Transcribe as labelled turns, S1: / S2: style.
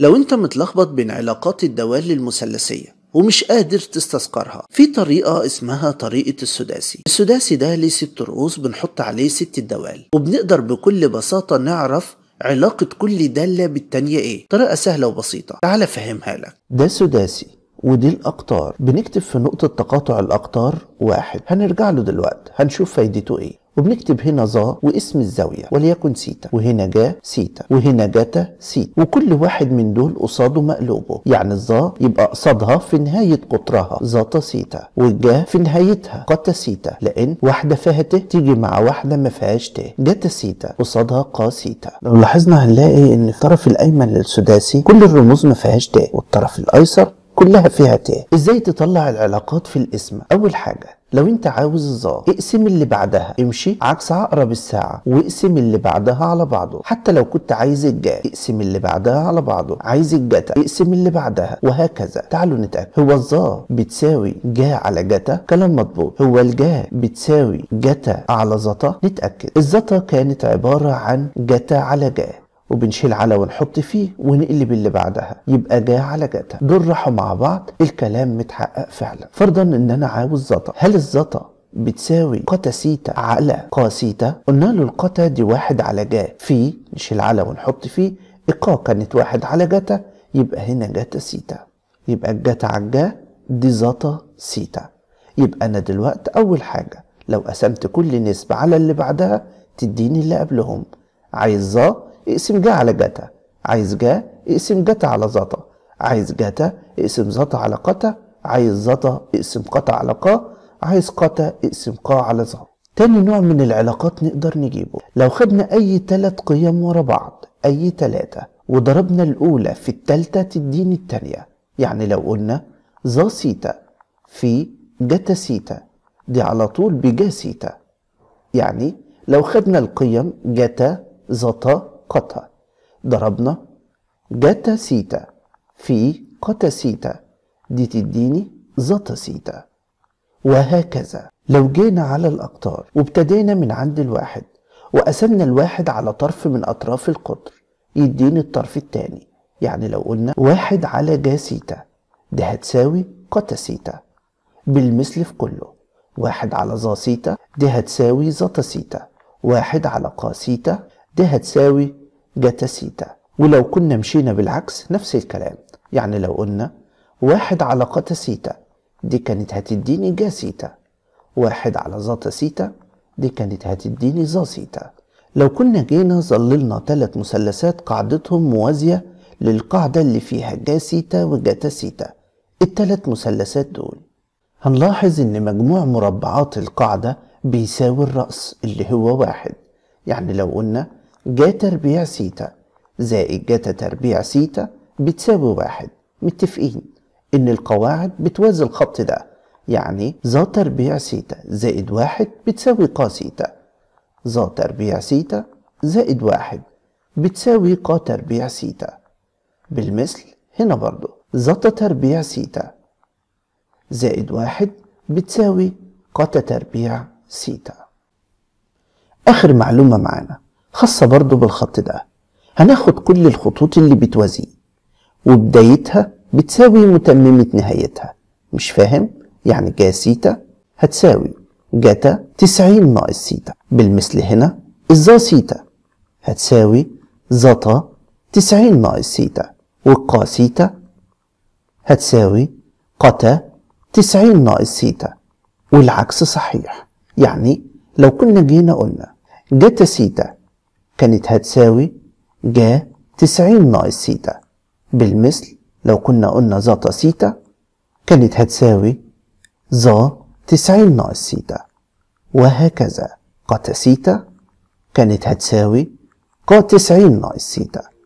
S1: لو انت متلخبط بين علاقات الدوال المثلثية ومش قادر تستذكرها في طريقة اسمها طريقة السداسي السداسي ده ليه ست رؤوس بنحط عليه ست الدوال وبنقدر بكل بساطة نعرف علاقة كل دالة بالتانية ايه طريقة سهلة وبسيطة تعال فهمها لك ده سداسي ودي الأقطار بنكتب في نقطة تقاطع الأقطار واحد هنرجع له دلوقتي هنشوف فايدته ايه وبنكتب هنا ظا واسم الزاوية وليكن سيتا وهنا جا سيتا وهنا جتا سيتا وكل واحد من دول قصاده مقلوبه يعني الظا يبقى قصادها في نهاية قطرها ظتا سيتا والجا في نهايتها قتا سيتا لأن واحدة فيها ت تيجي مع واحدة ما فيهاش ت جتا سيتا قصادها قا سيتا لو لاحظنا هنلاقي إن الطرف الأيمن للسداسي كل الرموز ما فيهاش ت والطرف الأيسر كلها فيها تاء ازاي تطلع العلاقات في الاسم اول حاجه لو انت عاوز الظا اقسم اللي بعدها امشي عكس عقرب الساعة واقسم اللي بعدها على بعضه حتى لو كنت عايز الجاء اقسم اللي بعدها على بعضه عايز الجتا اقسم اللي بعدها وهكذا تعالوا نتأكد هو الظا بتساوي جاء على جتا كلام مضبوط هو الجاء بتساوي جتا على زطا نتأكد الزطا كانت عبارة عن جتا على جاء وبنشيل على ونحط فيه ونقلب اللي بعدها يبقى جا على جتا دول راحوا مع بعض الكلام متحقق فعلا فرضا ان انا عاوز زطا هل الزطا بتساوي قتا سيتا على قاسيتا قلنا له القتا دي واحد على جا في نشيل على ونحط فيه القا كانت واحد على جتا يبقى هنا جتا سيتا يبقى الجتا على الجا دي زطا سيتا يبقى انا دلوقتي اول حاجه لو قسمت كل نسبه على اللي بعدها تديني اللي قبلهم عايز ظا اقسم جا على جتا عايز جا اقسم جتا على زطا عايز جتا اقسم زطا على قتا عايز زطا اقسم قتا على قا عايز قتا اقسم قا على زا تاني نوع من العلاقات نقدر نجيبه لو خدنا اي تلات قيم ورا بعض اي تلاتة وضربنا الاولى في التالتة تديني التانية يعني لو قلنا زا سيتا في جتا سيتا دي على طول بجا سيتا يعني لو خدنا القيم جتا زطا قطة ضربنا جتا سيتا في قتا سيتا دي تديني زتا سيتا وهكذا لو جينا على الأقطار وابتدينا من عند الواحد وقسمنا الواحد على طرف من أطراف القطر يديني الطرف التاني يعني لو قلنا واحد على جا سيتا ده هتساوي قتا سيتا بالمثل في كله واحد على زا سيتا دي هتساوي زتا سيتا واحد على قا سيتا ده هتساوي سيتا ولو كنا مشينا بالعكس نفس الكلام يعني لو قلنا واحد على قتا سيتا دي كانت هتديني جا سيتا واحد على زاتا سيتا دي كانت هتديني زا سيتا لو كنا جينا ظللنا ثلاث مثلثات قاعدتهم موازية للقاعدة اللي فيها جا سيتا وجتا سيتا الثلاث مثلثات دول هنلاحظ ان مجموع مربعات القاعدة بيساوي الرأس اللي هو واحد يعني لو قلنا جا تربيع سيتا زائد جتا تربيع سيتا بتساوي واحد متفقين إن القواعد بتوازي الخط ده يعني ذا تربيع سيتا زائد واحد بتساوي قا سيتا ذا تربيع سيتا زائد واحد بتساوي قا تربيع سيتا بالمثل هنا برضو ذا تربيع سيتا زائد واحد بتساوي قا تربيع سيتا آخر معلومة معانا خاصة برضو بالخط ده هناخد كل الخطوط اللي بتوازيه وبدايتها بتساوي متممة نهايتها مش فاهم؟ يعني جا سيتا هتساوي جتا 90 ناقص سيتا بالمثل هنا الزا سيتا هتساوي زتا 90 ناقص سيتا والقا سيتا هتساوي قتا 90 ناقص سيتا والعكس صحيح يعني لو كنا جينا قلنا جتا سيتا كانت هتساوي جا تسعين ناقص سيتا بالمثل لو كنا قلنا زاتا سيتا كانت هتساوي زا تسعين ناقص سيتا وهكذا قتا سيتا كانت هتساوي قا تسعين ناقص سيتا